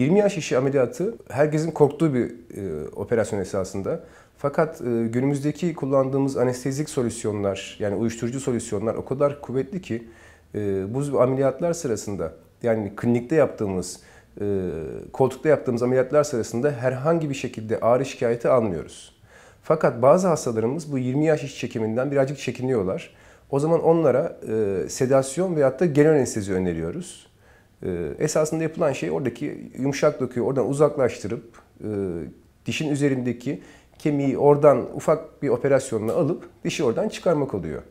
20 yaş işi ameliyatı herkesin korktuğu bir e, operasyon esasında. Fakat e, günümüzdeki kullandığımız anestezik solüsyonlar yani uyuşturucu solüsyonlar o kadar kuvvetli ki e, bu ameliyatlar sırasında yani klinikte yaptığımız e, koltukta yaptığımız ameliyatlar sırasında herhangi bir şekilde ağrı şikayeti almıyoruz. Fakat bazı hastalarımız bu 20 yaş iş çekiminden birazcık çekiniyorlar. O zaman onlara e, sedasyon veyahut da genel anestezi öneriyoruz. Ee, esasında yapılan şey oradaki yumuşak dokuyu oradan uzaklaştırıp e, dişin üzerindeki kemiği oradan ufak bir operasyonla alıp dişi oradan çıkarmak oluyor.